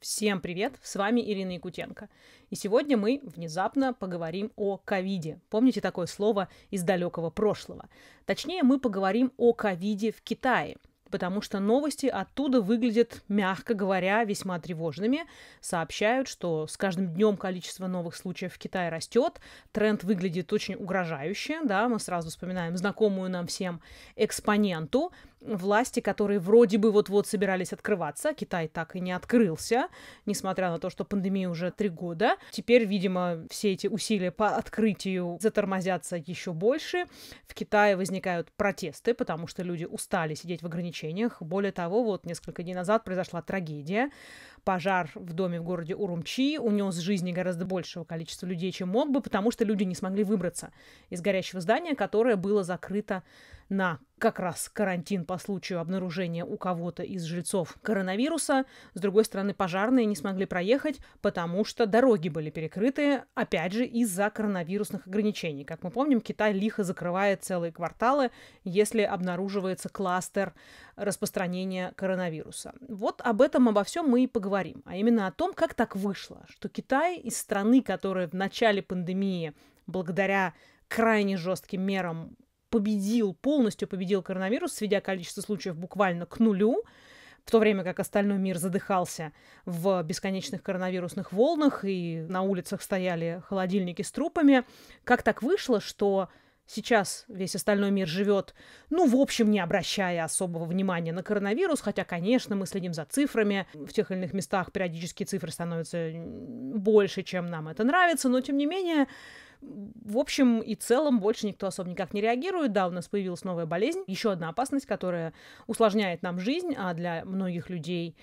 Всем привет, с вами Ирина Якутенко. И сегодня мы внезапно поговорим о ковиде. Помните такое слово из далекого прошлого? Точнее, мы поговорим о ковиде в Китае, потому что новости оттуда выглядят, мягко говоря, весьма тревожными. Сообщают, что с каждым днем количество новых случаев в Китае растет, тренд выглядит очень угрожающе, да, мы сразу вспоминаем знакомую нам всем экспоненту, власти, которые вроде бы вот-вот собирались открываться. Китай так и не открылся, несмотря на то, что пандемия уже три года. Теперь, видимо, все эти усилия по открытию затормозятся еще больше. В Китае возникают протесты, потому что люди устали сидеть в ограничениях. Более того, вот несколько дней назад произошла трагедия. Пожар в доме в городе Урумчи унес жизни гораздо большего количества людей, чем мог бы, потому что люди не смогли выбраться из горящего здания, которое было закрыто на как раз карантин по случаю обнаружения у кого-то из жильцов коронавируса. С другой стороны, пожарные не смогли проехать, потому что дороги были перекрыты, опять же, из-за коронавирусных ограничений. Как мы помним, Китай лихо закрывает целые кварталы, если обнаруживается кластер распространения коронавируса. Вот об этом, обо всем мы и поговорим. А именно о том, как так вышло, что Китай из страны, которая в начале пандемии благодаря крайне жестким мерам победил, полностью победил коронавирус, сведя количество случаев буквально к нулю, в то время как остальной мир задыхался в бесконечных коронавирусных волнах, и на улицах стояли холодильники с трупами. Как так вышло, что сейчас весь остальной мир живет, ну, в общем, не обращая особого внимания на коронавирус, хотя, конечно, мы следим за цифрами, в тех или иных местах периодически цифры становятся больше, чем нам это нравится, но, тем не менее, в общем и целом больше никто особо никак не реагирует. Да, у нас появилась новая болезнь, еще одна опасность, которая усложняет нам жизнь, а для многих людей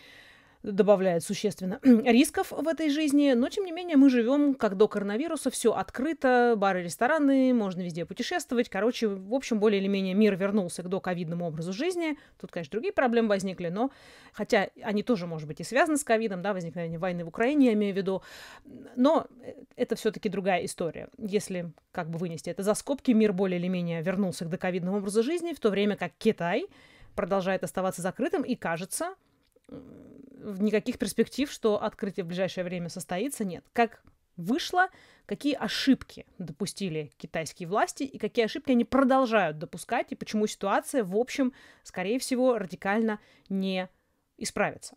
добавляет существенно рисков в этой жизни, но тем не менее мы живем как до коронавируса, все открыто, бары, рестораны, можно везде путешествовать, короче, в общем, более или менее мир вернулся к доковидному образу жизни, тут, конечно, другие проблемы возникли, но хотя они тоже, может быть, и связаны с ковидом, да, возникновение войны в Украине, я имею в виду, но э, это все-таки другая история. Если как бы вынести это за скобки, мир более или менее вернулся к доковидному образу жизни, в то время как Китай продолжает оставаться закрытым и кажется никаких перспектив, что открытие в ближайшее время состоится, нет. Как вышло, какие ошибки допустили китайские власти и какие ошибки они продолжают допускать, и почему ситуация, в общем, скорее всего, радикально не исправится.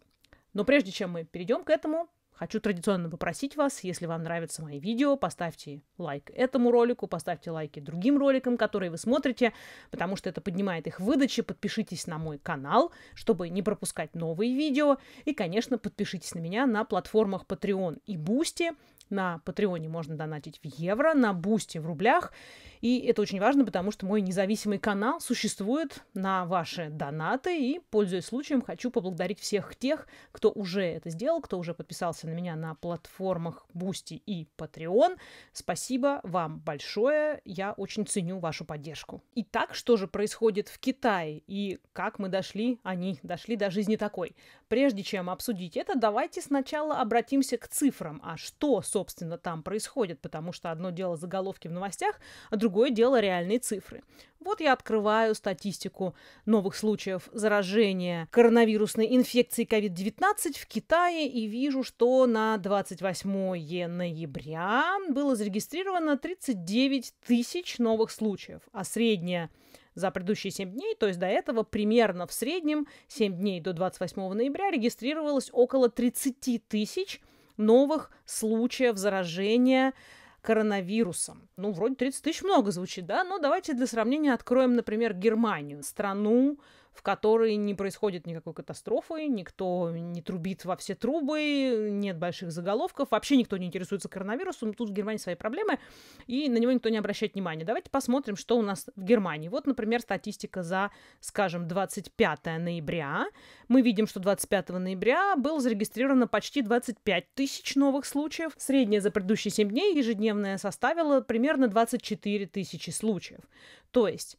Но прежде чем мы перейдем к этому, Хочу традиционно попросить вас, если вам нравятся мои видео, поставьте лайк этому ролику, поставьте лайки другим роликам, которые вы смотрите, потому что это поднимает их выдачи. Подпишитесь на мой канал, чтобы не пропускать новые видео. И, конечно, подпишитесь на меня на платформах Patreon и Boosty. На Патреоне можно донатить в евро, на Бусти в рублях. И это очень важно, потому что мой независимый канал существует на ваши донаты. И, пользуясь случаем, хочу поблагодарить всех тех, кто уже это сделал, кто уже подписался на меня на платформах Бусти и Patreon. Спасибо вам большое. Я очень ценю вашу поддержку. Итак, что же происходит в Китае и как мы дошли, они а дошли до жизни такой. Прежде чем обсудить это, давайте сначала обратимся к цифрам. А что, собственно, собственно, там происходит, потому что одно дело заголовки в новостях, а другое дело реальные цифры. Вот я открываю статистику новых случаев заражения коронавирусной инфекцией COVID-19 в Китае и вижу, что на 28 ноября было зарегистрировано 39 тысяч новых случаев, а средняя за предыдущие 7 дней, то есть до этого примерно в среднем 7 дней до 28 ноября регистрировалось около 30 тысяч 000 новых случаев заражения коронавирусом. Ну, вроде 30 тысяч много звучит, да? Но давайте для сравнения откроем, например, Германию, страну, в которой не происходит никакой катастрофы, никто не трубит во все трубы, нет больших заголовков, вообще никто не интересуется коронавирусом, тут в Германии свои проблемы, и на него никто не обращает внимания. Давайте посмотрим, что у нас в Германии. Вот, например, статистика за, скажем, 25 ноября. Мы видим, что 25 ноября было зарегистрировано почти 25 тысяч новых случаев. Средняя за предыдущие 7 дней ежедневная составила примерно 24 тысячи случаев. То есть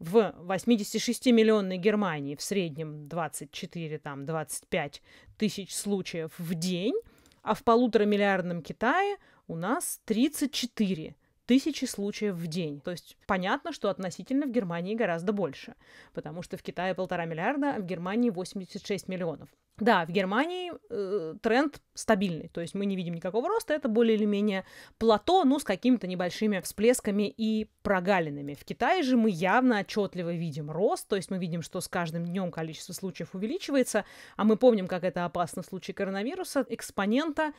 в 86-миллионной Германии в среднем 24-25 тысяч случаев в день, а в полуторамиллиардном Китае у нас 34 тысячи случаев в день. То есть понятно, что относительно в Германии гораздо больше, потому что в Китае полтора миллиарда, а в Германии 86 миллионов. Да, в Германии э, тренд стабильный, то есть мы не видим никакого роста, это более или менее плато, ну, с какими-то небольшими всплесками и прогалинами. В Китае же мы явно отчетливо видим рост, то есть мы видим, что с каждым днем количество случаев увеличивается, а мы помним, как это опасно в случае коронавируса, экспонента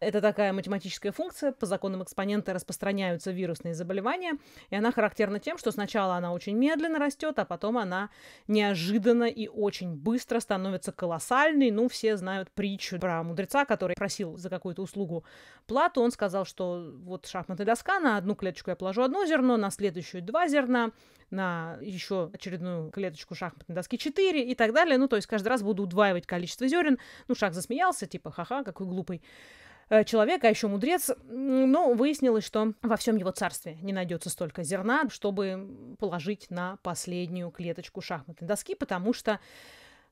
это такая математическая функция, по законам экспонента распространяются вирусные заболевания, и она характерна тем, что сначала она очень медленно растет, а потом она неожиданно и очень быстро становится колоссальной. Ну, все знают притчу про мудреца, который просил за какую-то услугу плату. Он сказал, что вот шахматная доска, на одну клеточку я положу одно зерно, на следующую два зерна, на еще очередную клеточку шахматной доски 4 и так далее. Ну, то есть каждый раз буду удваивать количество зерен. Ну, шах засмеялся, типа, ха-ха, какой глупый. Э, человек, а еще мудрец, но выяснилось, что во всем его царстве не найдется столько зерна, чтобы положить на последнюю клеточку шахматной доски, потому что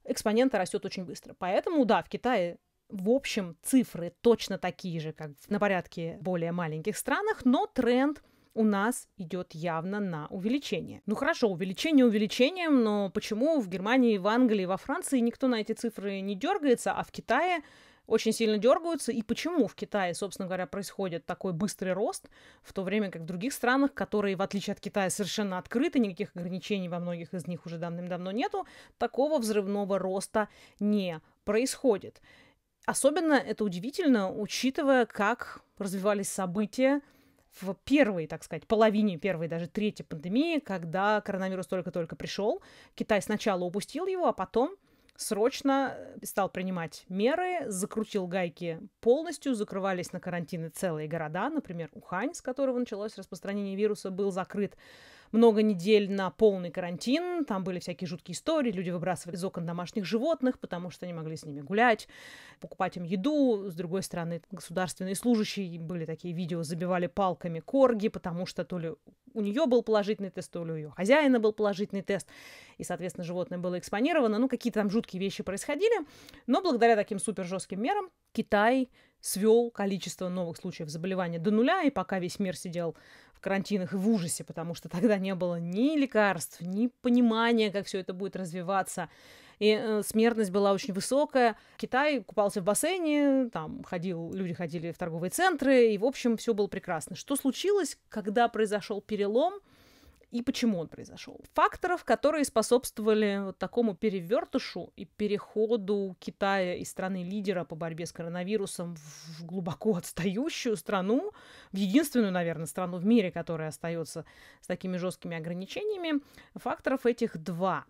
экспонента растет очень быстро. Поэтому, да, в Китае в общем, цифры точно такие же, как на порядке более маленьких странах, но тренд у нас идет явно на увеличение. Ну хорошо, увеличение увеличением, но почему в Германии, в Англии, во Франции никто на эти цифры не дергается, а в Китае очень сильно дергаются. И почему в Китае, собственно говоря, происходит такой быстрый рост, в то время как в других странах, которые, в отличие от Китая, совершенно открыты, никаких ограничений во многих из них уже давным-давно нету, такого взрывного роста не происходит. Особенно это удивительно, учитывая, как развивались события в первой, так сказать, половине первой, даже третьей пандемии, когда коронавирус только-только пришел. Китай сначала упустил его, а потом срочно э, стал принимать меры, закрутил гайки полностью, закрывались на карантины целые города, например, Ухань, с которого началось распространение вируса, был закрыт много недель на полный карантин. Там были всякие жуткие истории. Люди выбрасывали из окон домашних животных, потому что не могли с ними гулять, покупать им еду. С другой стороны, государственные служащие были такие видео, забивали палками корги, потому что то ли у нее был положительный тест, то ли у ее хозяина был положительный тест. И, соответственно, животное было экспонировано. Ну, какие-то там жуткие вещи происходили. Но благодаря таким супер жестким мерам Китай свел количество новых случаев заболевания до нуля, и пока весь мир сидел карантинах и в ужасе, потому что тогда не было ни лекарств, ни понимания, как все это будет развиваться. И э, смертность была очень высокая. Китай купался в бассейне, там ходил, люди ходили в торговые центры, и, в общем, все было прекрасно. Что случилось, когда произошел перелом – и почему он произошел. Факторов, которые способствовали вот такому перевертышу и переходу Китая из страны лидера по борьбе с коронавирусом в глубоко отстающую страну, в единственную, наверное, страну в мире, которая остается с такими жесткими ограничениями, факторов этих два.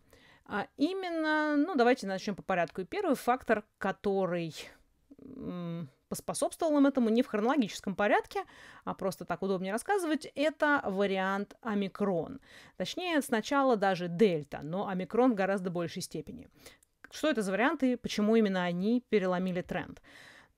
А именно, ну давайте начнем по порядку. первый фактор, который поспособствовал им этому не в хронологическом порядке, а просто так удобнее рассказывать, это вариант омикрон. Точнее, сначала даже дельта, но омикрон в гораздо большей степени. Что это за варианты почему именно они переломили тренд?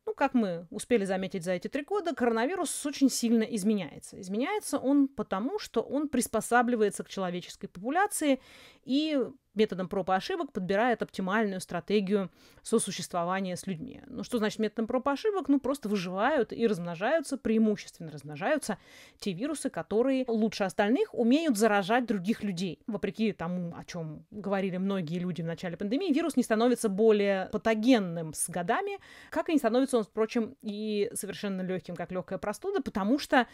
Ну, как мы успели заметить за эти три года, коронавирус очень сильно изменяется. Изменяется он потому, что он приспосабливается к человеческой популяции и методом проб и ошибок подбирает оптимальную стратегию сосуществования с людьми. Ну что значит методом проб и ошибок? Ну просто выживают и размножаются, преимущественно размножаются те вирусы, которые лучше остальных умеют заражать других людей. Вопреки тому, о чем говорили многие люди в начале пандемии, вирус не становится более патогенным с годами, как и не становится он, впрочем, и совершенно легким, как легкая простуда, потому что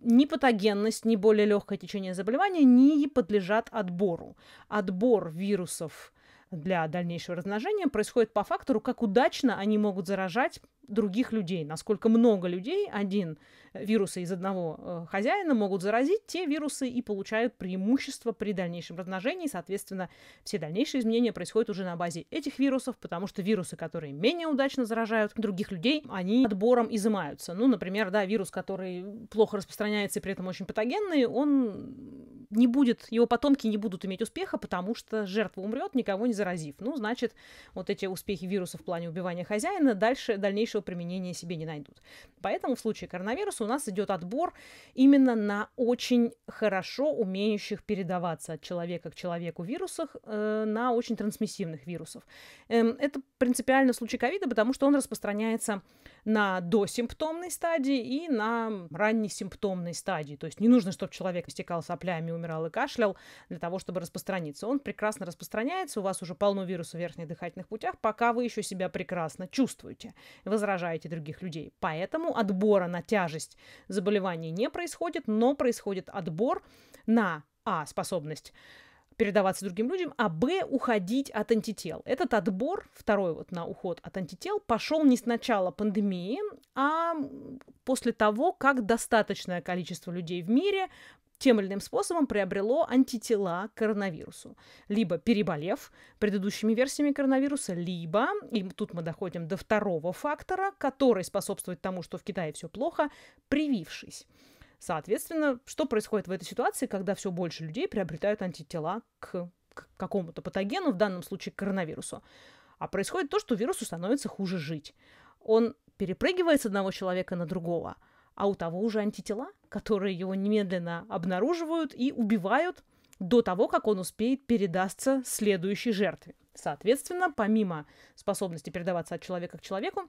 ни патогенность, ни более легкое течение заболевания не подлежат отбору. Отбор вирусов для дальнейшего размножения происходит по фактору, как удачно они могут заражать других людей, насколько много людей один э, вирусы из одного э, хозяина могут заразить, те вирусы и получают преимущество при дальнейшем размножении. Соответственно, все дальнейшие изменения происходят уже на базе этих вирусов, потому что вирусы, которые менее удачно заражают других людей, они отбором изымаются. Ну, например, да, вирус, который плохо распространяется и при этом очень патогенный, он не будет, его потомки не будут иметь успеха, потому что жертва умрет, никого не заразив. Ну, значит, вот эти успехи вируса в плане убивания хозяина дальше дальнейшего применения себе не найдут. Поэтому в случае коронавируса у нас идет отбор именно на очень хорошо умеющих передаваться от человека к человеку вирусах э, на очень трансмиссивных вирусов. Эм, это принципиально случай ковида, потому что он распространяется на досимптомной стадии и на раннесимптомной стадии. То есть не нужно, чтобы человек истекал соплями, умирал и кашлял, для того, чтобы распространиться. Он прекрасно распространяется, у вас уже полно вируса в верхних дыхательных путях, пока вы еще себя прекрасно чувствуете, возражаете других людей. Поэтому отбора на тяжесть заболеваний не происходит, но происходит отбор на а. способность передаваться другим людям, а б уходить от антител. Этот отбор, второй вот на уход от антител, пошел не с начала пандемии, а после того, как достаточное количество людей в мире тем или иным способом приобрело антитела к коронавирусу, либо переболев предыдущими версиями коронавируса, либо, и тут мы доходим до второго фактора, который способствует тому, что в Китае все плохо, привившись. Соответственно, что происходит в этой ситуации, когда все больше людей приобретают антитела к, к какому-то патогену, в данном случае к коронавирусу? А происходит то, что вирусу становится хуже жить. Он перепрыгивает с одного человека на другого – а у того уже антитела, которые его немедленно обнаруживают и убивают до того, как он успеет передастся следующей жертве. Соответственно, помимо способности передаваться от человека к человеку,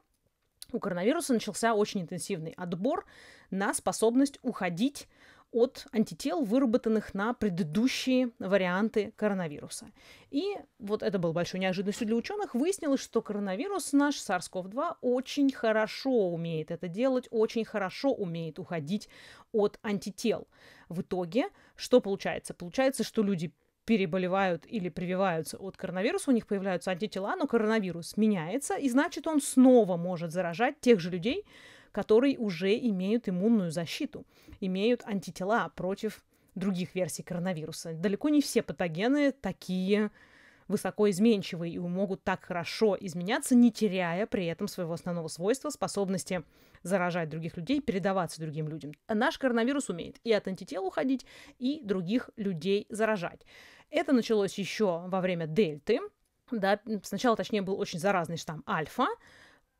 у коронавируса начался очень интенсивный отбор на способность уходить от антител, выработанных на предыдущие варианты коронавируса. И вот это было большой неожиданностью для ученых. Выяснилось, что коронавирус наш, SARS-CoV-2, очень хорошо умеет это делать, очень хорошо умеет уходить от антител. В итоге, что получается? Получается, что люди переболевают или прививаются от коронавируса, у них появляются антитела, но коронавирус меняется, и значит он снова может заражать тех же людей, которые уже имеют иммунную защиту, имеют антитела против других версий коронавируса. Далеко не все патогены такие высокоизменчивые и могут так хорошо изменяться, не теряя при этом своего основного свойства, способности заражать других людей, передаваться другим людям. Наш коронавирус умеет и от антител уходить, и других людей заражать. Это началось еще во время дельты, да, сначала, точнее, был очень заразный штамм альфа,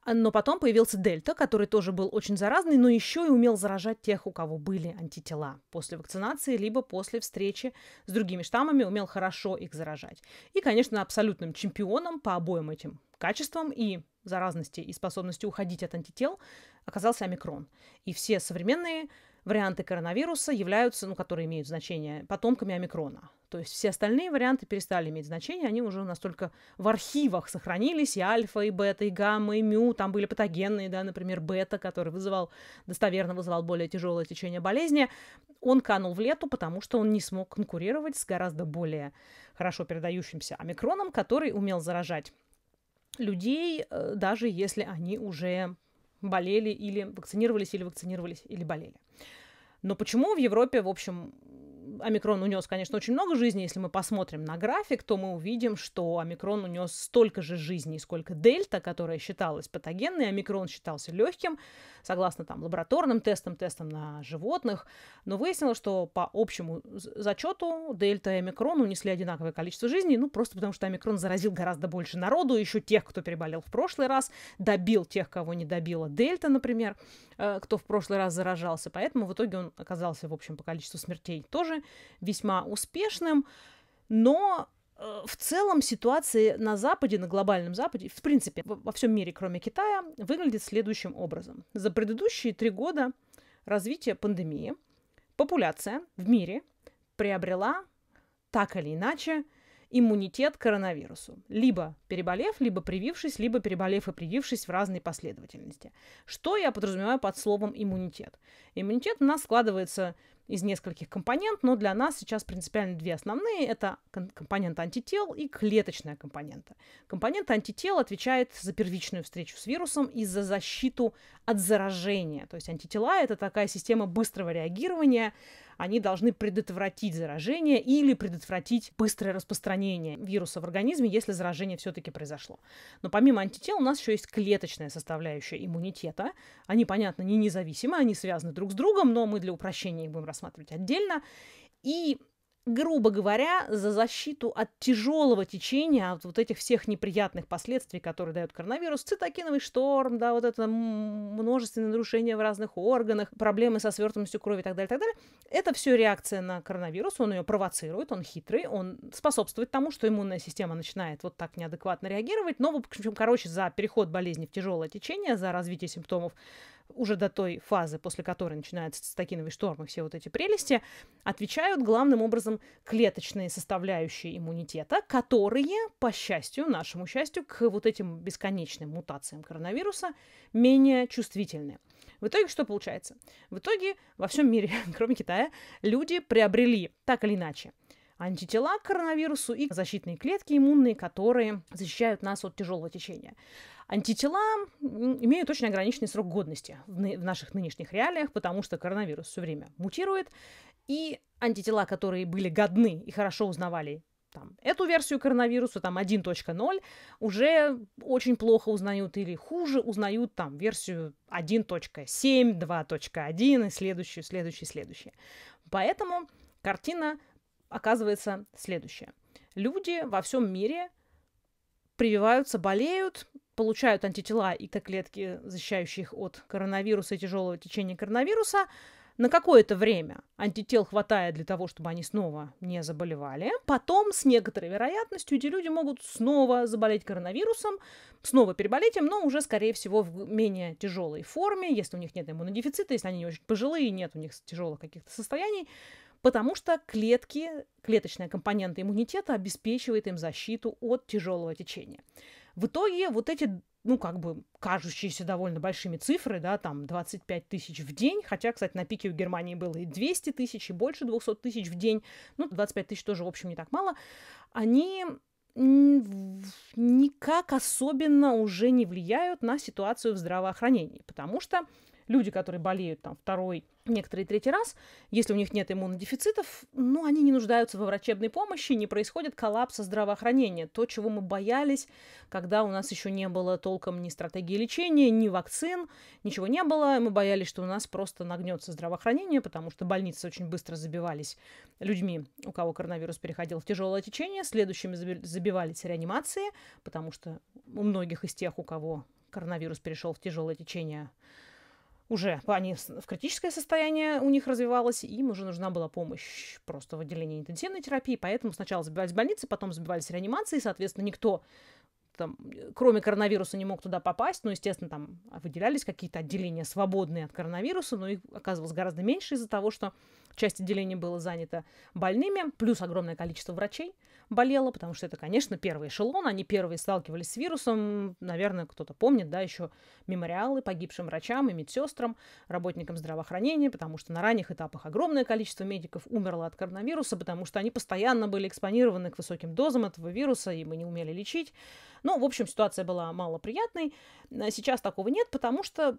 а, но потом появился дельта, который тоже был очень заразный, но еще и умел заражать тех, у кого были антитела после вакцинации, либо после встречи с другими штаммами, умел хорошо их заражать. И, конечно, абсолютным чемпионом по обоим этим качествам и заразности и способности уходить от антител оказался омикрон. И все современные варианты коронавируса являются, ну, которые имеют значение, потомками омикрона. То есть все остальные варианты перестали иметь значение, они уже настолько в архивах сохранились, и альфа, и бета, и гамма, и мю, там были патогенные, да, например, бета, который вызывал, достоверно вызывал более тяжелое течение болезни, он канул в лету, потому что он не смог конкурировать с гораздо более хорошо передающимся омикроном, который умел заражать людей, э, даже если они уже болели или вакцинировались, или вакцинировались, или болели. Но почему в Европе, в общем, омикрон унес, конечно, очень много жизней. Если мы посмотрим на график, то мы увидим, что омикрон унес столько же жизней, сколько дельта, которая считалась патогенной. Омикрон считался легким, согласно там лабораторным тестам, тестам на животных. Но выяснилось, что по общему зачету дельта и омикрон унесли одинаковое количество жизней, ну просто потому что омикрон заразил гораздо больше народу, еще тех, кто переболел в прошлый раз, добил тех, кого не добила дельта, например, э, кто в прошлый раз заражался. Поэтому в итоге он оказался, в общем, по количеству смертей тоже весьма успешным, но э, в целом ситуация на Западе, на глобальном Западе, в принципе, во всем мире, кроме Китая, выглядит следующим образом. За предыдущие три года развития пандемии популяция в мире приобрела так или иначе иммунитет к коронавирусу, либо переболев, либо привившись, либо переболев и привившись в разной последовательности. Что я подразумеваю под словом иммунитет? Иммунитет у нас складывается из нескольких компонент, но для нас сейчас принципиально две основные. Это компонент антител и клеточная компонента. Компонент антител отвечает за первичную встречу с вирусом и за защиту от заражения. То есть антитела — это такая система быстрого реагирования, они должны предотвратить заражение или предотвратить быстрое распространение вируса в организме, если заражение все-таки произошло. Но помимо антител у нас еще есть клеточная составляющая иммунитета. Они, понятно, не независимы, они связаны друг с другом, но мы для упрощения их будем рассматривать отдельно. И грубо говоря, за защиту от тяжелого течения, от вот этих всех неприятных последствий, которые дает коронавирус, цитокиновый шторм, да, вот это множественные нарушения в разных органах, проблемы со свертываемостью крови и так далее, и так далее. Это все реакция на коронавирус, он ее провоцирует, он хитрый, он способствует тому, что иммунная система начинает вот так неадекватно реагировать, но, в общем, короче, за переход болезни в тяжелое течение, за развитие симптомов уже до той фазы, после которой начинаются цитокиновый штормы, все вот эти прелести, отвечают главным образом клеточные составляющие иммунитета, которые, по счастью, нашему счастью, к вот этим бесконечным мутациям коронавируса менее чувствительны. В итоге что получается? В итоге во всем мире, кроме Китая, люди приобрели так или иначе антитела к коронавирусу и защитные клетки иммунные, которые защищают нас от тяжелого течения. Антитела имеют очень ограниченный срок годности в наших нынешних реалиях, потому что коронавирус все время мутирует, и антитела, которые были годны и хорошо узнавали там, эту версию коронавируса, там 1.0, уже очень плохо узнают или хуже узнают там версию 1.7, 2.1 и следующую, следующую, следующую. Поэтому картина оказывается следующее. Люди во всем мире прививаются, болеют, получают антитела и Т-клетки, защищающие их от коронавируса и тяжелого течения коронавируса. На какое-то время антител хватает для того, чтобы они снова не заболевали. Потом, с некоторой вероятностью, эти люди могут снова заболеть коронавирусом, снова переболеть им, но уже, скорее всего, в менее тяжелой форме, если у них нет иммунодефицита, если они не очень пожилые, нет у них тяжелых каких-то состояний потому что клетки, клеточная компонента иммунитета обеспечивает им защиту от тяжелого течения. В итоге вот эти ну, как бы кажущиеся довольно большими цифры, да, там 25 тысяч в день, хотя, кстати, на пике у Германии было и 200 тысяч, и больше 200 тысяч в день, ну, 25 тысяч тоже, в общем, не так мало, они никак особенно уже не влияют на ситуацию в здравоохранении, потому что люди, которые болеют там второй, некоторые третий раз, если у них нет иммунодефицитов, ну, они не нуждаются во врачебной помощи, не происходит коллапса здравоохранения. То, чего мы боялись, когда у нас еще не было толком ни стратегии лечения, ни вакцин, ничего не было. Мы боялись, что у нас просто нагнется здравоохранение, потому что больницы очень быстро забивались людьми, у кого коронавирус переходил в тяжелое течение. Следующими забивались реанимации, потому что у многих из тех, у кого коронавирус перешел в тяжелое течение, уже они в критическое состояние у них развивалось, и им уже нужна была помощь просто в отделении интенсивной терапии, поэтому сначала забивались в больнице, потом забивались в реанимации, и, соответственно, никто что э, кроме коронавируса не мог туда попасть, но, ну, естественно, там выделялись какие-то отделения свободные от коронавируса, но их оказывалось гораздо меньше из-за того, что часть отделения была занята больными, плюс огромное количество врачей болело, потому что это, конечно, первый эшелон, они первые сталкивались с вирусом, наверное, кто-то помнит, да, еще мемориалы погибшим врачам и медсестрам, работникам здравоохранения, потому что на ранних этапах огромное количество медиков умерло от коронавируса, потому что они постоянно были экспонированы к высоким дозам этого вируса, и мы не умели лечить. Ну, в общем, ситуация была малоприятной. Э, сейчас такого нет, потому что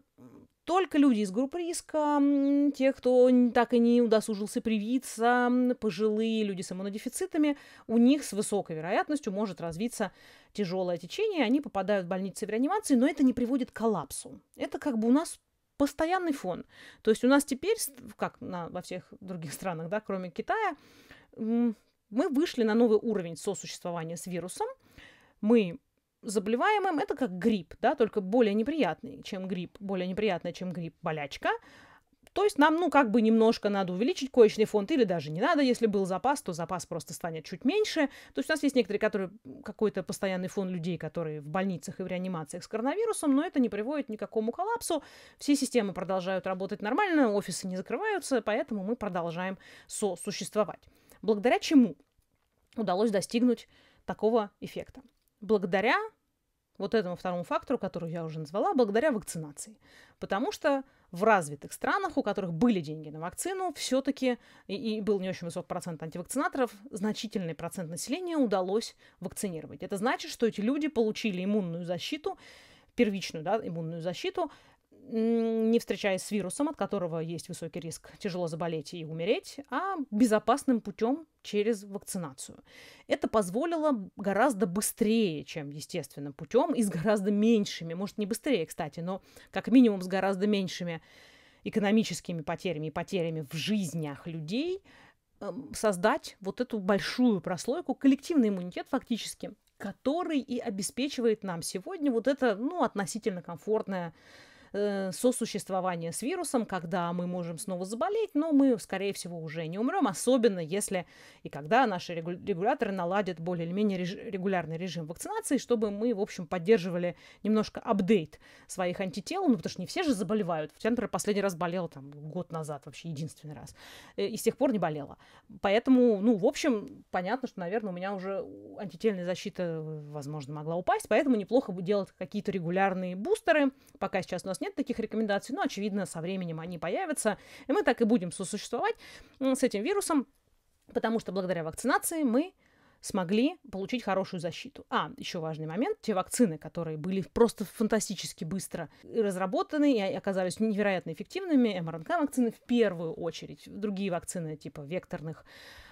только люди из группы риска, те, кто так и не удосужился привиться, пожилые люди с иммунодефицитами, у них с высокой вероятностью может развиться тяжелое течение, они попадают в больницы в реанимации, но это не приводит к коллапсу. Это как бы у нас постоянный фон. То есть у нас теперь, как на, во всех других странах, да, кроме Китая, мы вышли на новый уровень сосуществования с вирусом, мы заболеваемым это как грипп, да, только более неприятный, чем грипп, более неприятный, чем грипп болячка. То есть нам, ну, как бы немножко надо увеличить коечный фонд, или даже не надо, если был запас, то запас просто станет чуть меньше. То есть у нас есть некоторые, которые, какой-то постоянный фон людей, которые в больницах и в реанимациях с коронавирусом, но это не приводит ни к какому коллапсу. Все системы продолжают работать нормально, офисы не закрываются, поэтому мы продолжаем сосуществовать. Благодаря чему удалось достигнуть такого эффекта благодаря вот этому второму фактору, который я уже назвала, благодаря вакцинации. Потому что в развитых странах, у которых были деньги на вакцину, все-таки и, и был не очень высок процент антивакцинаторов, значительный процент населения удалось вакцинировать. Это значит, что эти люди получили иммунную защиту, первичную да, иммунную защиту, не встречаясь с вирусом, от которого есть высокий риск тяжело заболеть и умереть, а безопасным путем через вакцинацию. Это позволило гораздо быстрее, чем естественным путем, и с гораздо меньшими, может не быстрее, кстати, но как минимум с гораздо меньшими экономическими потерями и потерями в жизнях людей эм, создать вот эту большую прослойку, коллективный иммунитет фактически, который и обеспечивает нам сегодня вот это, ну, относительно комфортное э, сосуществования с вирусом, когда мы можем снова заболеть, но мы, скорее всего, уже не умрем, особенно если и когда наши регуляторы наладят более или менее регулярный режим вакцинации, чтобы мы, в общем, поддерживали немножко апдейт своих антител, ну, потому что не все же заболевают. Я, например, последний раз болела там год назад, вообще единственный раз, э, и с тех пор не болела. Поэтому, ну, в общем, понятно, что, наверное, у меня уже антительная защита, возможно, могла упасть, поэтому неплохо бы делать какие-то регулярные бустеры, пока сейчас у нас нет таких рекомендаций, но, очевидно, со временем они появятся, и мы так и будем сосуществовать с этим вирусом, потому что благодаря вакцинации мы смогли получить хорошую защиту. А, еще важный момент, те вакцины, которые были просто фантастически быстро разработаны и а, оказались невероятно эффективными, МРНК-вакцины в первую очередь, другие вакцины типа векторных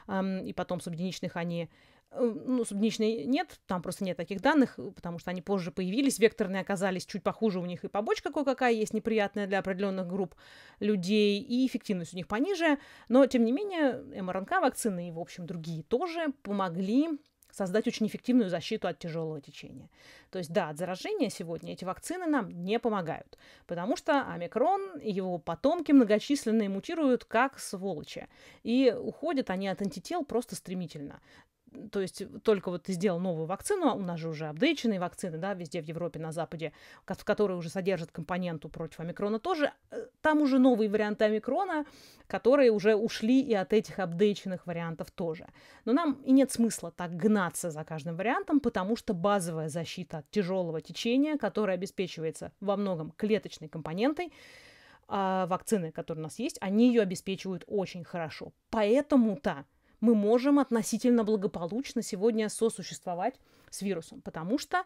эм, и потом субъединичных, они Э, ну, субничной нет, там просто нет таких данных, э, потому что они позже появились, векторные оказались чуть похуже у них, и побочка кое-какая есть неприятная для определенных групп людей, и эффективность у них пониже, но, тем не менее, МРНК вакцины и, в общем, другие тоже помогли создать очень эффективную защиту от тяжелого течения. То есть, да, от заражения сегодня эти вакцины нам не помогают, потому что омикрон и его потомки многочисленные мутируют как сволочи, и уходят они от антител просто стремительно то есть э, только вот ты сделал новую вакцину, а у нас же уже апдейченные вакцины, да, везде в Европе, на Западе, в которой уже содержат компоненту против омикрона тоже, э, там уже новые варианты омикрона, которые уже ушли и от этих апдейченных вариантов тоже. Но нам и нет смысла так гнаться за каждым вариантом, потому что базовая защита от тяжелого течения, которая обеспечивается во многом клеточной компонентой, а, вакцины, которые у нас есть, они ее обеспечивают очень хорошо. Поэтому-то мы можем относительно благополучно сегодня сосуществовать с вирусом, потому что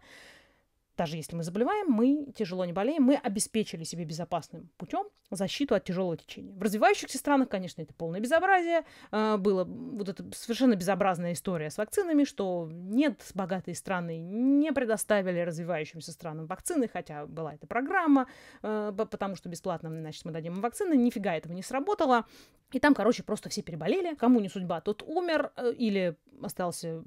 даже если мы заболеваем, мы тяжело не болеем, мы обеспечили себе безопасным путем защиту от тяжелого течения. В развивающихся странах, конечно, это полное безобразие. А, было, вот эта совершенно безобразная история с вакцинами, что нет, богатые страны не предоставили развивающимся странам вакцины, хотя была эта программа, а, потому что бесплатно, значит, мы дадим им вакцины. Нифига этого не сработало. И там, короче, просто все переболели. Кому не судьба, тот умер э, или остался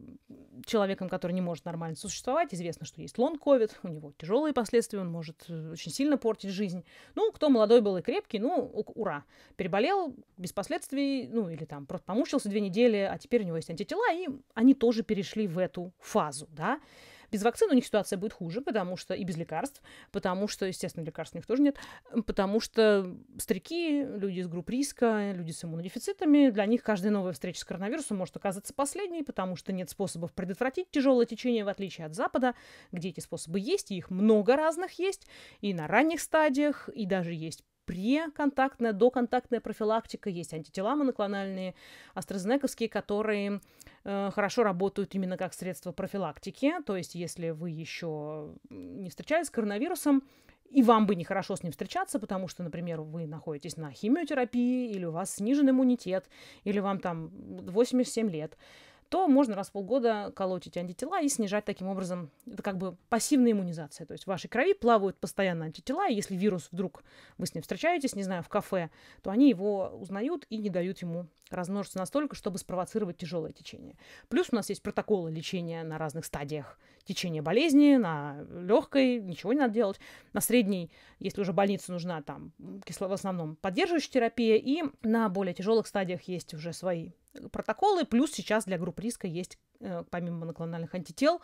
человеком, который не может нормально существовать. Известно, что есть лонг-ковид, у него тяжелые последствия, он может э, очень сильно портить жизнь. Ну, кто молодой был и крепкий, ну, ура. Переболел без последствий, ну, или там просто помучился две недели, а теперь у него есть антитела, и они тоже перешли в эту фазу, да. Без вакцин у них ситуация будет хуже, потому что и без лекарств, потому что, естественно, лекарств у них тоже нет, потому что старики, люди из групп риска, люди с иммунодефицитами, для них каждая новая встреча с коронавирусом может оказаться последней, потому что нет способов предотвратить тяжелое течение, в отличие от Запада, где эти способы есть, и их много разных есть, и на ранних стадиях, и даже есть преконтактная, доконтактная профилактика, есть антитела моноклональные, астрозенековские, которые э, хорошо работают именно как средство профилактики. То есть, если вы еще не встречались с коронавирусом, и вам бы нехорошо с ним встречаться, потому что, например, вы находитесь на химиотерапии, или у вас снижен иммунитет, или вам там 87 лет, то можно раз в полгода колотить антитела и снижать таким образом. Это как бы пассивная иммунизация. То есть в вашей крови плавают постоянно антитела, и если вирус вдруг вы с ним встречаетесь, не знаю, в кафе, то они его узнают и не дают ему размножиться настолько, чтобы спровоцировать тяжелое течение. Плюс у нас есть протоколы лечения на разных стадиях течение болезни, на легкой ничего не надо делать, на средней, если уже больница нужна, там кисло, в основном поддерживающая терапия, и на более тяжелых стадиях есть уже свои протоколы, плюс сейчас для групп риска есть, э, помимо моноклональных антител,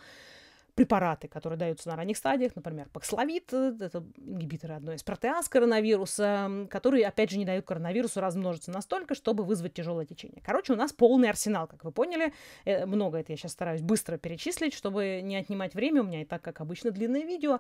препараты, которые даются на ранних стадиях, например, паксловид, э, это ингибиторы одной из протеаз коронавируса, которые, опять же, не дают коронавирусу размножиться настолько, чтобы вызвать тяжелое течение. Короче, у нас полный арсенал, как вы поняли. Э, много это я сейчас стараюсь быстро перечислить, чтобы не отнимать время. У меня и так, как обычно, длинное видео.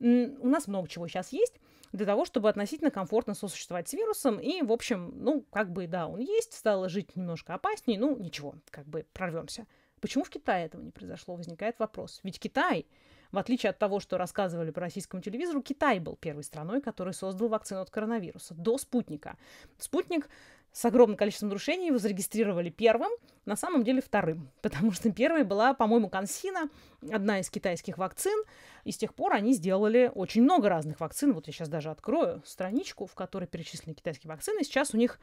У нас много чего сейчас есть для того, чтобы относительно комфортно сосуществовать с вирусом. И, в общем, ну, как бы, да, он есть, стало жить немножко опаснее, ну, ничего, как бы прорвемся. Почему в Китае этого не произошло, возникает вопрос. Ведь Китай, в отличие от того, что рассказывали по российскому телевизору, Китай был первой страной, который создал вакцину от коронавируса до спутника. Спутник с огромным количеством нарушений его зарегистрировали первым, на самом деле вторым, потому что первой была, по-моему, Консина, одна из китайских вакцин, и с тех пор они сделали очень много разных вакцин. Вот я сейчас даже открою страничку, в которой перечислены китайские вакцины. Сейчас у них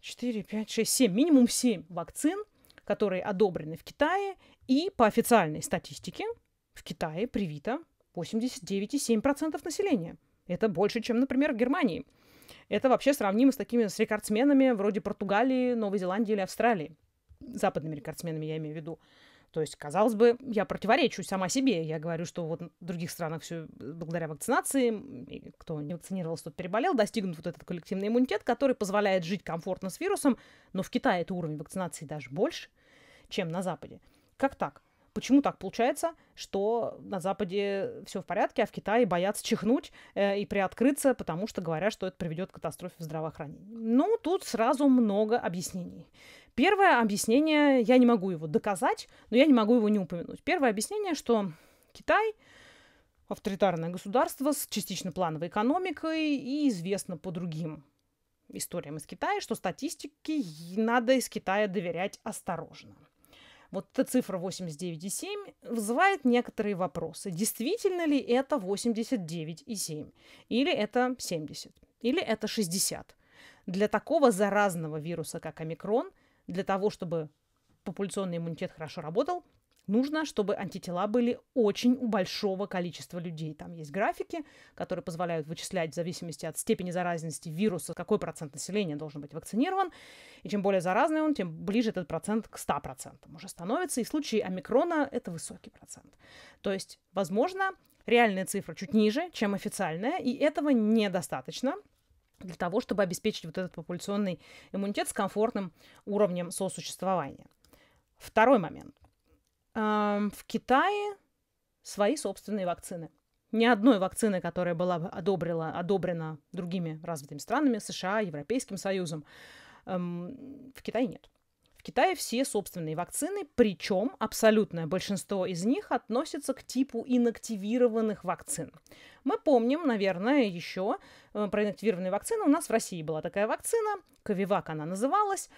4, 5, 6, 7, минимум 7 вакцин – которые одобрены в Китае, и по официальной статистике в Китае привито 89,7% населения. Это больше, чем, например, в Германии. Это вообще сравнимо с такими с рекордсменами вроде Португалии, Новой Зеландии или Австралии. Западными рекордсменами я имею в виду. То есть, казалось бы, я противоречу сама себе. Я говорю, что вот в других странах все э, благодаря вакцинации, кто не вакцинировался, тот переболел, достигнут вот этот коллективный иммунитет, который позволяет жить комфортно с вирусом, но в Китае это уровень вакцинации даже больше, чем на Западе. Как так? почему так получается, что на Западе все в порядке, а в Китае боятся чихнуть э, и приоткрыться, потому что говорят, что это приведет к катастрофе в здравоохранении. Ну, тут сразу много объяснений. Первое объяснение, я не могу его доказать, но я не могу его не упомянуть. Первое объяснение, что Китай авторитарное государство с частично плановой экономикой и известно по другим историям из Китая, что статистике надо из Китая доверять осторожно. Вот эта цифра 89,7 вызывает некоторые вопросы. Действительно ли это 89,7? Или это 70? Или это 60? Для такого заразного вируса, как омикрон – для того, чтобы популяционный иммунитет хорошо работал, нужно, чтобы антитела были очень у большого количества людей. Там есть графики, которые позволяют вычислять в зависимости от степени заразности вируса, какой процент населения должен быть вакцинирован. И чем более заразный он, тем ближе этот процент к 100% уже становится. И в случае омикрона это высокий процент. То есть, возможно, реальная цифра чуть ниже, чем официальная, и этого недостаточно – для того, чтобы обеспечить вот этот популяционный иммунитет с комфортным уровнем сосуществования. Второй момент. Эм, в Китае свои собственные вакцины. Ни одной вакцины, которая была одобрила, одобрена другими развитыми странами, США, Европейским Союзом, эм, в Китае нет. Китае все собственные вакцины, причем абсолютное большинство из них относится к типу инактивированных вакцин. Мы помним, наверное, еще э, про инактивированные вакцины. У нас в России была такая вакцина, Ковивак она называлась.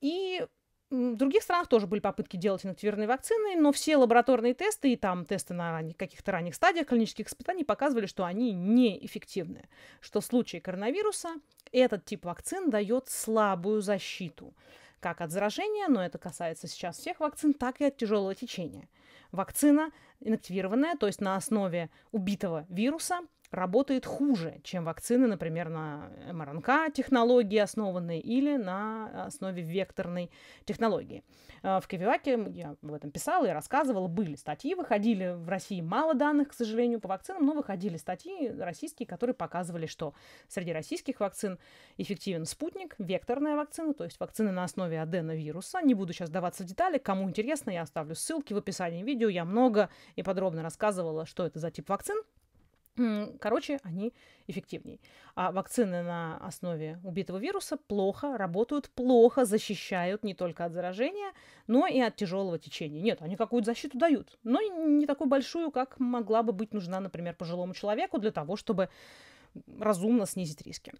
И в других странах тоже были попытки делать инактивированные вакцины, но все лабораторные тесты и там тесты на ранних, каких-то ранних стадиях клинических испытаний показывали, что они неэффективны, что в случае коронавируса этот тип вакцин дает слабую защиту как от заражения, но это касается сейчас всех вакцин, так и от тяжелого течения. Вакцина инактивированная, то есть на основе убитого вируса – работает хуже, чем вакцины, например, на МРНК технологии основанные или на основе векторной технологии. Э, в Кевиваке, я в этом писала и рассказывала, были статьи, выходили в России мало данных, к сожалению, по вакцинам, но выходили статьи российские, которые показывали, что среди российских вакцин эффективен спутник, векторная вакцина, то есть вакцины на основе аденовируса. Не буду сейчас даваться в детали, кому интересно, я оставлю ссылки в описании видео, я много и подробно рассказывала, что это за тип вакцин. Короче, они эффективнее. А вакцины на основе убитого вируса плохо работают, плохо защищают не только от заражения, но и от тяжелого течения. Нет, они какую-то защиту дают, но не такую большую, как могла бы быть нужна, например, пожилому человеку для того, чтобы разумно снизить риски.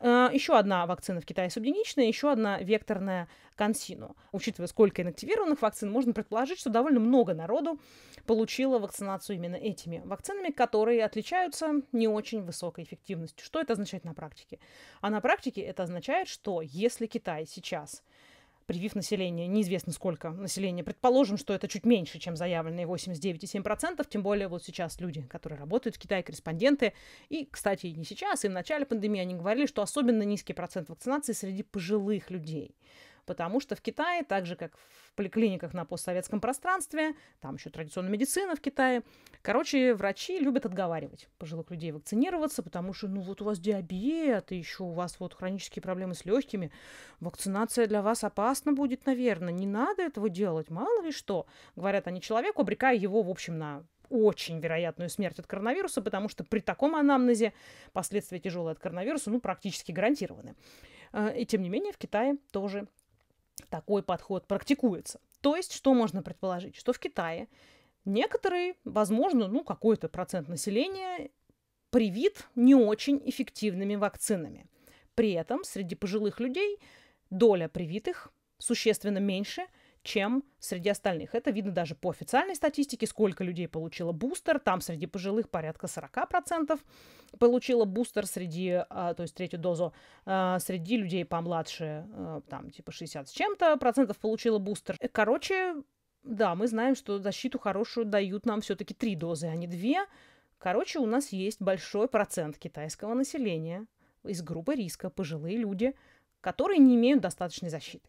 Э, еще одна вакцина в Китае субъединичная, еще одна векторная консину. Учитывая, сколько инактивированных вакцин, можно предположить, что довольно много народу получило вакцинацию именно этими вакцинами, которые отличаются не очень высокой эффективностью. Что это означает на практике? А на практике это означает, что если Китай сейчас привив население. Неизвестно сколько населения. Предположим, что это чуть меньше, чем заявленные 89,7%, тем более вот сейчас люди, которые работают в Китае, корреспонденты. И, кстати, не сейчас, и в начале пандемии они говорили, что особенно низкий процент вакцинации среди пожилых людей потому что в Китае, так же как в поликлиниках на постсоветском пространстве, там еще традиционная медицина в Китае, короче, врачи любят отговаривать пожилых людей вакцинироваться, потому что, ну вот у вас диабет, и еще у вас вот хронические проблемы с легкими, вакцинация для вас опасна будет, наверное, не надо этого делать, мало ли что, говорят они человеку, обрекая его, в общем, на очень вероятную смерть от коронавируса, потому что при таком анамнезе последствия тяжелые от коронавируса ну, практически гарантированы. Э, и тем не менее в Китае тоже такой подход практикуется. То есть, что можно предположить? Что в Китае некоторые, возможно, ну, какой-то процент населения привит не очень эффективными вакцинами. При этом среди пожилых людей доля привитых существенно меньше – чем среди остальных. Это видно даже по официальной статистике, сколько людей получило бустер. Там среди пожилых порядка 40% получило бустер среди, а, то есть третью дозу. А, среди людей помладше, а, там типа 60 с чем-то процентов получило бустер. Э, короче, да, мы знаем, что защиту хорошую дают нам все-таки три дозы, а не две. Короче, у нас есть большой процент китайского населения из группы риска, пожилые люди, которые не имеют достаточной защиты.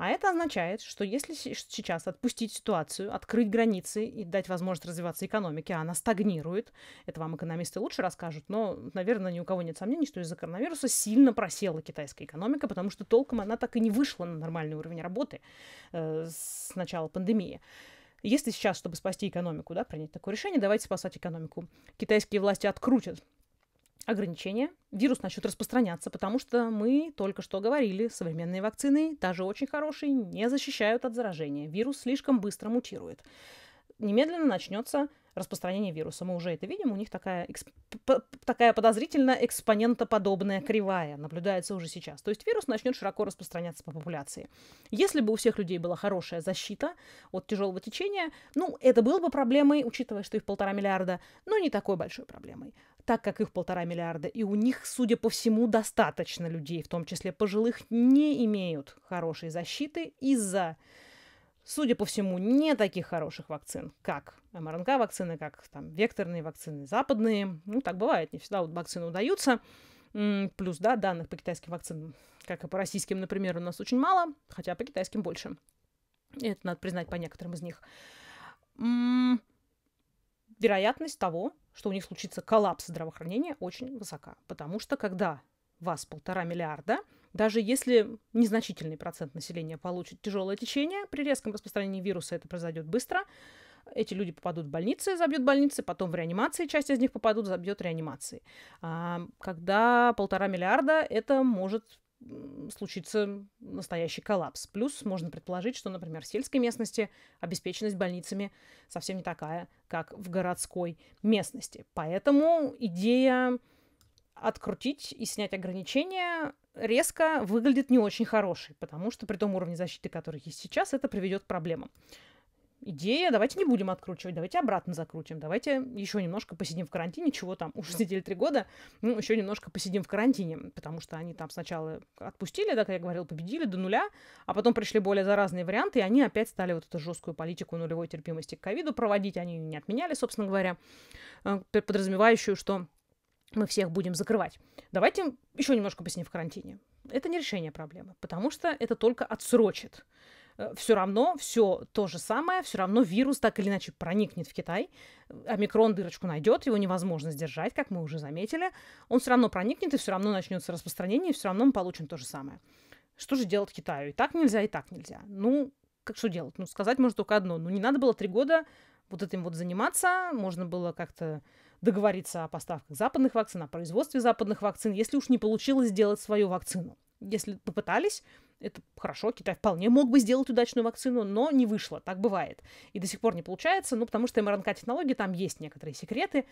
А это означает, что если сейчас отпустить ситуацию, открыть границы и дать возможность развиваться экономике, а она стагнирует, это вам экономисты лучше расскажут, но, наверное, ни у кого нет сомнений, что из-за коронавируса сильно просела китайская экономика, потому что толком она так и не вышла на нормальный уровень работы э, с начала пандемии. Если сейчас, чтобы спасти экономику, да, принять такое решение, давайте спасать экономику. Китайские власти открутят ограничения. Вирус начнет распространяться, потому что мы только что говорили, современные вакцины, даже очень хорошие, не защищают от заражения. Вирус слишком быстро мутирует. Немедленно начнется распространение вируса. Мы уже это видим, у них такая, эксп... такая подозрительно экспонентоподобная кривая наблюдается уже сейчас. То есть вирус начнет широко распространяться по популяции. Если бы у всех людей была хорошая защита от тяжелого течения, ну, это было бы проблемой, учитывая, что их полтора миллиарда, но не такой большой проблемой. Так как их полтора миллиарда, и у них, судя по всему, достаточно людей, в том числе пожилых, не имеют хорошей защиты из-за Судя по всему, не таких хороших вакцин, как МРНК-вакцины, как там векторные вакцины, западные. Ну, так бывает, не всегда вот вакцины удаются. Плюс, да, данных по китайским вакцинам, как и по российским, например, у нас очень мало, хотя по китайским больше. И это надо признать по некоторым из них. Вероятность того, что у них случится коллапс здравоохранения, очень высока. Потому что когда вас полтора миллиарда – даже если незначительный процент населения получит тяжелое течение, при резком распространении вируса это произойдет быстро. Эти люди попадут в больницы, забьют больницы, потом в реанимации, часть из них попадут, забьет реанимации. А когда полтора миллиарда, это может случиться настоящий коллапс. Плюс можно предположить, что, например, в сельской местности обеспеченность больницами совсем не такая, как в городской местности. Поэтому идея открутить и снять ограничения резко выглядит не очень хороший, потому что при том уровне защиты, который есть сейчас, это приведет к проблемам. Идея, давайте не будем откручивать, давайте обратно закрутим, давайте еще немножко посидим в карантине, чего там, уже сидели три года, ну, еще немножко посидим в карантине, потому что они там сначала отпустили, да, как я говорил, победили до нуля, а потом пришли более заразные варианты, и они опять стали вот эту жесткую политику нулевой терпимости к ковиду проводить, они ее не отменяли, собственно говоря, э, подразумевающую, что мы всех будем закрывать. Давайте еще немножко посидим в карантине. Это не решение проблемы, потому что это только отсрочит. Э, все равно все то же самое, все равно вирус так или иначе проникнет в Китай. Омикрон дырочку найдет, его невозможно сдержать, как мы уже заметили. Он все равно проникнет, и все равно начнется распространение, и все равно мы получим то же самое. Что же делать Китаю? И так нельзя, и так нельзя. Ну, как что делать? Ну, сказать можно только одно. Ну, не надо было три года вот этим вот заниматься, можно было как-то договориться о поставках западных вакцин, о производстве западных вакцин, если уж не получилось сделать свою вакцину. Если попытались, это хорошо, Китай вполне мог бы сделать удачную вакцину, но не вышло, так бывает. И до сих пор не получается, ну, потому что МРНК-технологии, там есть некоторые секреты,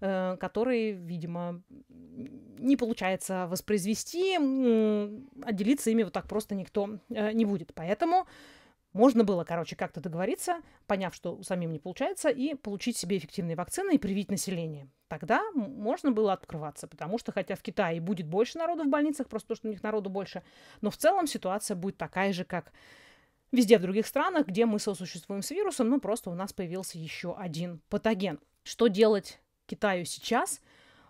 э, которые, видимо, не получается воспроизвести, э, отделиться ими вот так просто никто э, не будет. Поэтому э, можно было, короче, как-то договориться, поняв, что самим не получается, и получить себе эффективные вакцины и привить население. Тогда можно было открываться, потому что, хотя в Китае будет больше народу в больницах, просто потому что у них народу больше, но в целом ситуация будет такая же, как везде в других странах, где мы сосуществуем с вирусом, но просто у нас появился еще один патоген. Что делать Китаю сейчас –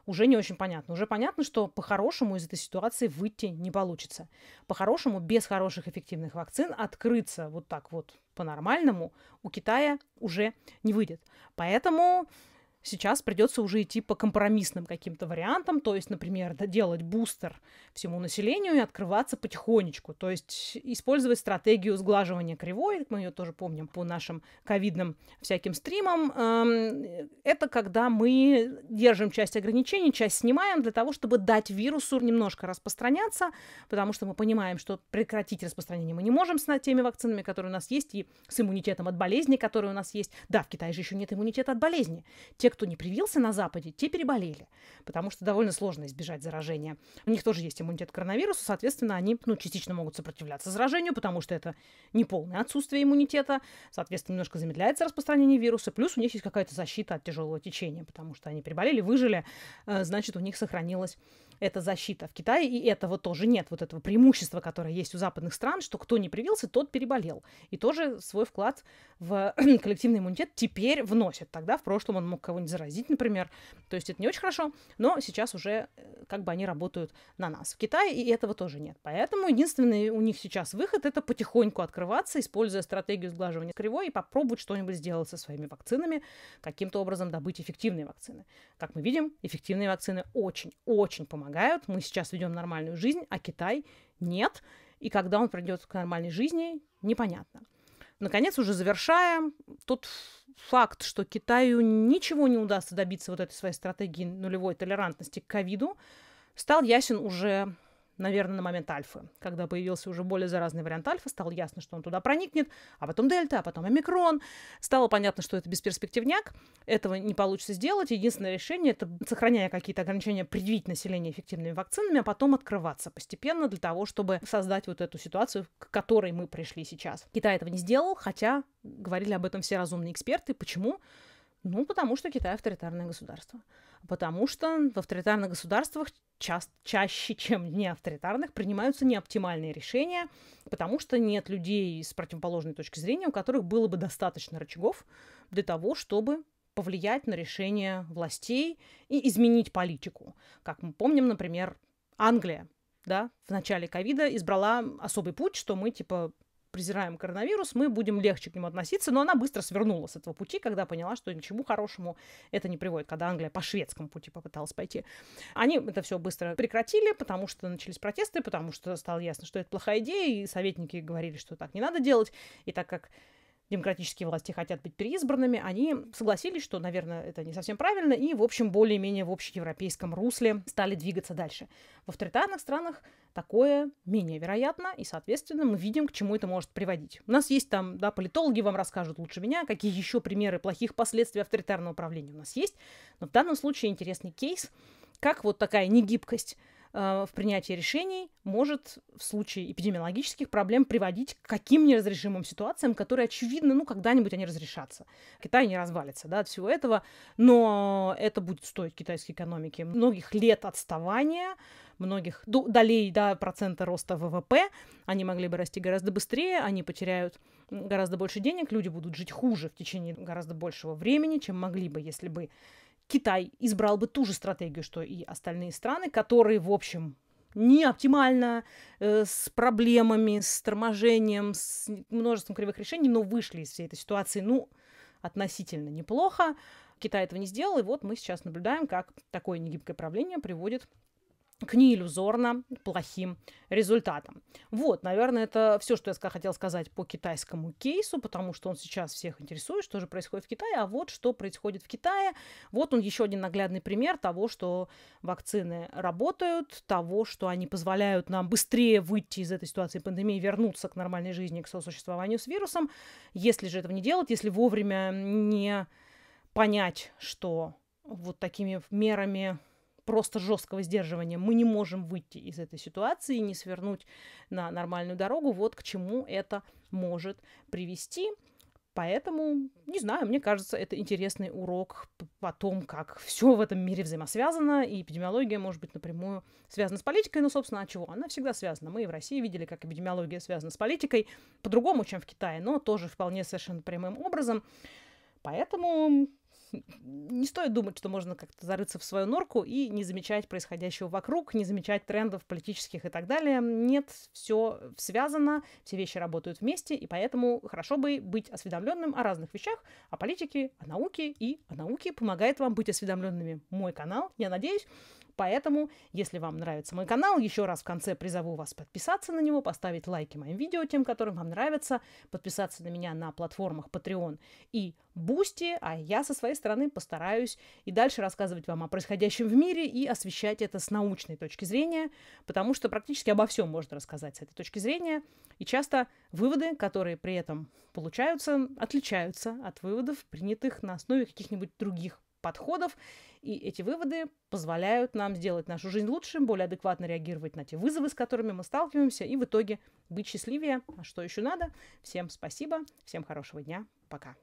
уже не очень понятно. Уже понятно, что по-хорошему из этой ситуации выйти не получится. По-хорошему, без хороших эффективных вакцин открыться вот так вот по-нормальному у Китая уже не выйдет. Поэтому сейчас придется уже идти по компромиссным каким-то вариантам, то есть, например, делать бустер всему населению и открываться потихонечку, то есть использовать стратегию сглаживания кривой, мы ее тоже помним по нашим ковидным всяким стримам, эм, это когда мы держим часть ограничений, часть снимаем для того, чтобы дать вирусу немножко распространяться, потому что мы понимаем, что прекратить распространение мы не можем с теми вакцинами, которые у нас есть, и с иммунитетом от болезни, которые у нас есть. Да, в Китае же еще нет иммунитета от болезни. Те, кто не привился на Западе, те переболели, потому что довольно сложно избежать заражения. У них тоже есть иммунитет к коронавирусу, соответственно, они ну, частично могут сопротивляться заражению, потому что это не полное отсутствие иммунитета, соответственно, немножко замедляется распространение вируса, плюс у них есть какая-то защита от тяжелого течения, потому что они переболели, выжили, э, значит, у них сохранилась это защита. В Китае и этого тоже нет, вот этого преимущества, которое есть у западных стран, что кто не привился, тот переболел. И тоже свой вклад в коллективный иммунитет теперь вносит. Тогда в прошлом он мог кого-нибудь заразить, например. То есть это не очень хорошо, но сейчас уже э, как бы они работают на нас. В Китае и этого тоже нет. Поэтому единственный у них сейчас выход — это потихоньку открываться, используя стратегию сглаживания кривой и попробовать что-нибудь сделать со своими вакцинами, каким-то образом добыть эффективные вакцины. Как мы видим, эффективные вакцины очень-очень помогают помогают, мы сейчас ведем нормальную жизнь, а Китай нет. И когда он придет к нормальной жизни, непонятно. Наконец, уже завершая, тот факт, что Китаю ничего не удастся добиться вот этой своей стратегии нулевой толерантности к ковиду, стал ясен уже наверное, на момент альфы. Когда появился уже более заразный вариант альфа, стало ясно, что он туда проникнет, а потом дельта, а потом омикрон. Стало понятно, что это бесперспективняк, этого не получится сделать. Единственное решение — это, сохраняя какие-то ограничения, привить население эффективными вакцинами, а потом открываться постепенно для того, чтобы создать вот эту ситуацию, к которой мы пришли сейчас. Китай этого не сделал, хотя говорили об этом все разумные эксперты. Почему? Ну, потому что Китай авторитарное государство потому что в авторитарных государствах ча чаще, чем не авторитарных, принимаются неоптимальные решения, потому что нет людей с противоположной точки зрения, у которых было бы достаточно рычагов для того, чтобы повлиять на решения властей и изменить политику. Как мы помним, например, Англия да, в начале ковида избрала особый путь, что мы, типа, презираем коронавирус, мы будем легче к нему относиться, но она быстро свернула с этого пути, когда поняла, что ничему хорошему это не приводит, когда Англия по шведскому пути попыталась пойти. Они это все быстро прекратили, потому что начались протесты, потому что стало ясно, что это плохая идея, и советники говорили, что так не надо делать, и так как демократические власти хотят быть переизбранными, они согласились, что, наверное, это не совсем правильно, и, в общем, более-менее в общеевропейском русле стали двигаться дальше. В авторитарных странах такое менее вероятно, и, соответственно, мы видим, к чему это может приводить. У нас есть там, да, политологи вам расскажут лучше меня, какие еще примеры плохих последствий авторитарного управления у нас есть, но в данном случае интересный кейс, как вот такая негибкость а, в принятии решений может в случае эпидемиологических проблем приводить к каким неразрешимым ситуациям, которые, очевидно, ну, когда-нибудь они разрешатся. Китай не развалится, да, от всего этого, но это будет стоить китайской экономике многих лет отставания, многих долей да, процента роста ВВП, они могли бы расти гораздо быстрее, они потеряют гораздо больше денег, люди будут жить хуже в течение гораздо большего времени, чем могли бы, если бы Китай избрал бы ту же стратегию, что и остальные страны, которые, в общем, не оптимально, э, с проблемами, с торможением, с множеством кривых решений, но вышли из всей этой ситуации, ну, относительно неплохо. Китай этого не сделал, и вот мы сейчас наблюдаем, как такое негибкое правление приводит к неиллюзорно плохим результатам. Вот, наверное, это все, что я хотел сказать по китайскому кейсу, потому что он сейчас всех интересует, что же происходит в Китае, а вот что происходит в Китае. Вот он еще один наглядный пример того, что вакцины работают, того, что они позволяют нам быстрее выйти из этой ситуации пандемии, вернуться к нормальной жизни, к сосуществованию с вирусом. Если же этого не делать, если вовремя не понять, что вот такими мерами просто жесткого сдерживания мы не можем выйти из этой ситуации и не свернуть на нормальную дорогу. Вот к чему это может привести. Поэтому, не знаю, мне кажется, это интересный урок о том, как все в этом мире взаимосвязано, и эпидемиология может быть напрямую связана с политикой, но, собственно, от чего? Она всегда связана. Мы и в России видели, как эпидемиология связана с политикой, по-другому, чем в Китае, но тоже вполне совершенно прямым образом. Поэтому не стоит думать, что можно как-то зарыться в свою норку и не замечать происходящего вокруг, не замечать трендов политических и так далее. Нет, все связано, все вещи работают вместе, и поэтому хорошо бы быть осведомленным о разных вещах, о политике, о науке, и о науке помогает вам быть осведомленными мой канал, я надеюсь. Поэтому, если вам нравится мой канал, еще раз в конце призову вас подписаться на него, поставить лайки моим видео, тем, которым вам нравится, подписаться на меня на платформах Patreon и Бусти, а я со своей стороны постараюсь и дальше рассказывать вам о происходящем в мире и освещать это с научной точки зрения, потому что практически обо всем можно рассказать с этой точки зрения, и часто выводы, которые при этом получаются, отличаются от выводов, принятых на основе каких-нибудь других подходов, и эти выводы позволяют нам сделать нашу жизнь лучше, более адекватно реагировать на те вызовы, с которыми мы сталкиваемся, и в итоге быть счастливее. А что еще надо? Всем спасибо, всем хорошего дня, пока.